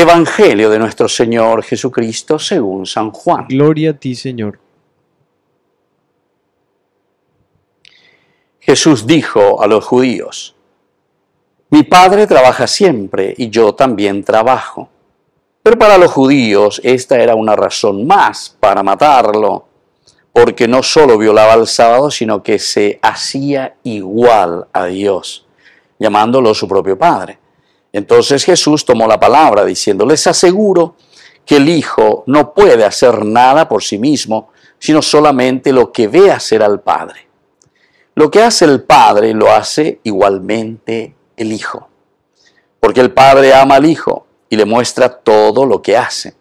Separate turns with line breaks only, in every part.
Evangelio de nuestro Señor Jesucristo según San Juan. Gloria a ti, Señor. Jesús dijo a los judíos, Mi Padre trabaja siempre y yo también trabajo. Pero para los judíos esta era una razón más para matarlo, porque no solo violaba el sábado, sino que se hacía igual a Dios, llamándolo su propio Padre. Entonces Jesús tomó la palabra diciendo, les aseguro que el Hijo no puede hacer nada por sí mismo, sino solamente lo que ve hacer al Padre. Lo que hace el Padre lo hace igualmente el Hijo, porque el Padre ama al Hijo y le muestra todo lo que hace,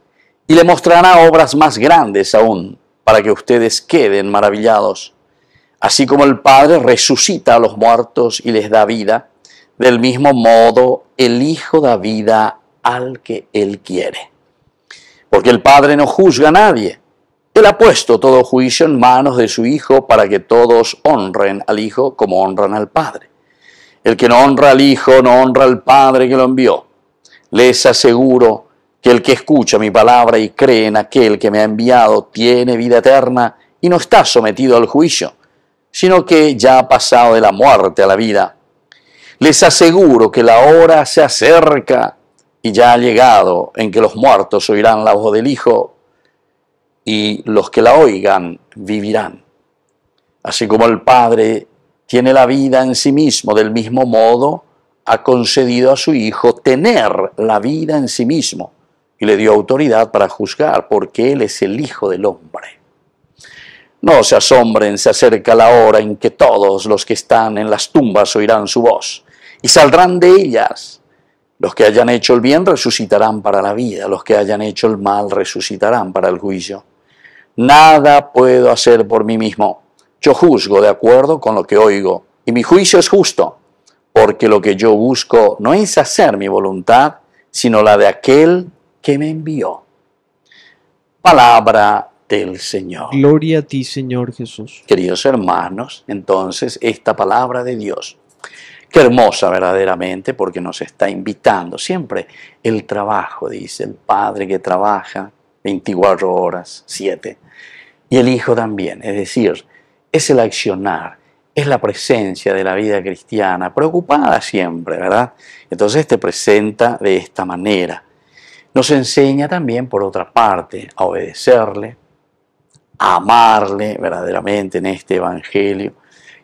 y le mostrará obras más grandes aún, para que ustedes queden maravillados. Así como el Padre resucita a los muertos y les da vida, del mismo modo el Hijo da vida al que Él quiere. Porque el Padre no juzga a nadie. Él ha puesto todo juicio en manos de su Hijo para que todos honren al Hijo como honran al Padre. El que no honra al Hijo no honra al Padre que lo envió. Les aseguro que el que escucha mi palabra y cree en aquel que me ha enviado tiene vida eterna y no está sometido al juicio, sino que ya ha pasado de la muerte a la vida les aseguro que la hora se acerca y ya ha llegado en que los muertos oirán la voz del Hijo y los que la oigan vivirán. Así como el Padre tiene la vida en sí mismo, del mismo modo ha concedido a su Hijo tener la vida en sí mismo y le dio autoridad para juzgar porque Él es el Hijo del Hombre. No se asombren, se acerca la hora en que todos los que están en las tumbas oirán su voz y saldrán de ellas. Los que hayan hecho el bien resucitarán para la vida, los que hayan hecho el mal resucitarán para el juicio. Nada puedo hacer por mí mismo. Yo juzgo de acuerdo con lo que oigo, y mi juicio es justo, porque lo que yo busco no es hacer mi voluntad, sino la de aquel que me envió. Palabra del Señor. Gloria a ti, Señor Jesús. Queridos hermanos, entonces esta palabra de Dios Qué hermosa verdaderamente porque nos está invitando. Siempre el trabajo, dice el Padre que trabaja 24 horas, 7. Y el Hijo también, es decir, es el accionar, es la presencia de la vida cristiana, preocupada siempre, ¿verdad? Entonces te presenta de esta manera. Nos enseña también, por otra parte, a obedecerle, a amarle verdaderamente en este Evangelio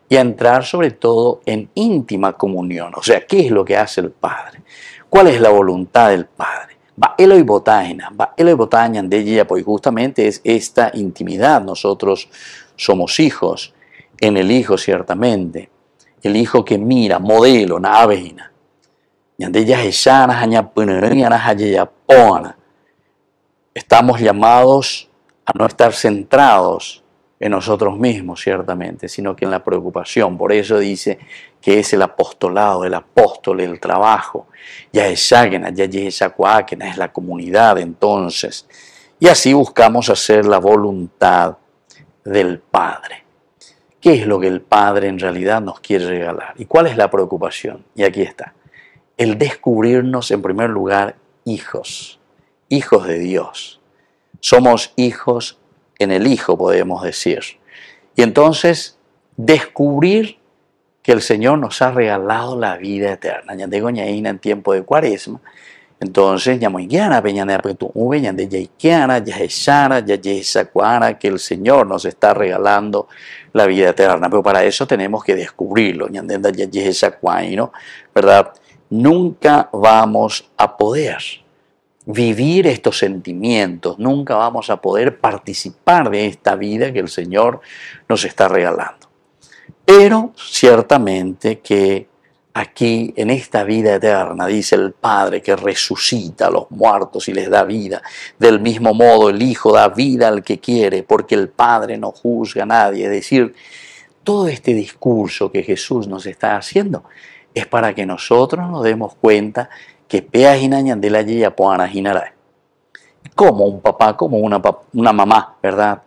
y a entrar sobre todo en íntima comunión. O sea, ¿qué es lo que hace el Padre? ¿Cuál es la voluntad del Padre? Va y va y botaña de justamente es esta intimidad. Nosotros somos hijos, en el hijo ciertamente, el hijo que mira, modelo, na Estamos llamados a no estar centrados en nosotros mismos, ciertamente, sino que en la preocupación. Por eso dice que es el apostolado, el apóstol, el trabajo. Ya es Ságena, ya es Acuáquena, es la comunidad entonces. Y así buscamos hacer la voluntad del Padre. ¿Qué es lo que el Padre en realidad nos quiere regalar? ¿Y cuál es la preocupación? Y aquí está. El descubrirnos en primer lugar hijos, hijos de Dios. Somos hijos en el Hijo, podemos decir. Y entonces descubrir que el Señor nos ha regalado la vida eterna. Ya tengo en tiempo de cuaresma. Entonces, ya muy peñanera, porque tú ya de ya ya que el Señor nos está regalando la vida eterna. Pero para eso tenemos que descubrirlo, ya de ¿no? ¿verdad? Nunca vamos a poder vivir estos sentimientos, nunca vamos a poder participar de esta vida que el Señor nos está regalando. Pero ciertamente que aquí, en esta vida eterna, dice el Padre que resucita a los muertos y les da vida. Del mismo modo, el Hijo da vida al que quiere, porque el Padre no juzga a nadie. Es decir, todo este discurso que Jesús nos está haciendo es para que nosotros nos demos cuenta que pea como un papá, como una, una mamá, verdad,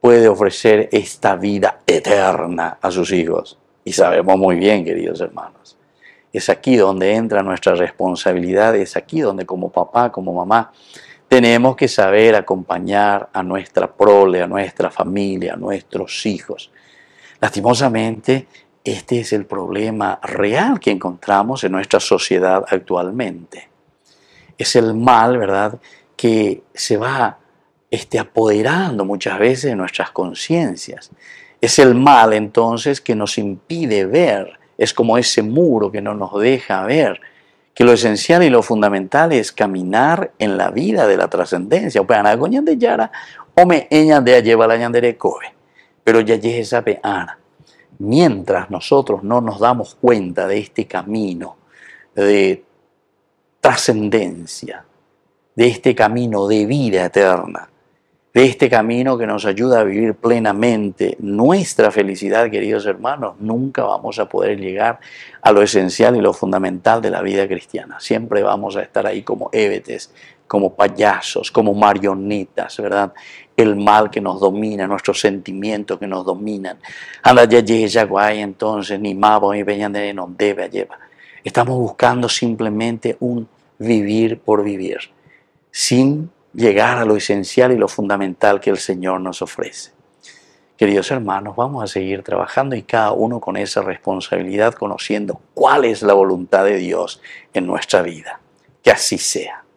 puede ofrecer esta vida eterna a sus hijos? Y sabemos muy bien, queridos hermanos, es aquí donde entra nuestra responsabilidad, es aquí donde como papá, como mamá, tenemos que saber acompañar a nuestra prole, a nuestra familia, a nuestros hijos. Lastimosamente, este es el problema real que encontramos en nuestra sociedad actualmente. Es el mal, ¿verdad?, que se va este, apoderando muchas veces de nuestras conciencias. Es el mal entonces que nos impide ver, es como ese muro que no nos deja ver, que lo esencial y lo fundamental es caminar en la vida de la trascendencia. Pero ya de recove, Pero ya esa peana mientras nosotros no nos damos cuenta de este camino de trascendencia, de este camino de vida eterna, de este camino que nos ayuda a vivir plenamente nuestra felicidad, queridos hermanos, nunca vamos a poder llegar a lo esencial y lo fundamental de la vida cristiana. Siempre vamos a estar ahí como ébetes como payasos, como marionetas, ¿verdad? El mal que nos domina, nuestros sentimientos que nos dominan. Anda ya ya guay, entonces ni mavo ni veñan de nos debe llevar. Estamos buscando simplemente un vivir por vivir, sin llegar a lo esencial y lo fundamental que el Señor nos ofrece. Queridos hermanos, vamos a seguir trabajando y cada uno con esa responsabilidad, conociendo cuál es la voluntad de Dios en nuestra vida. Que así sea.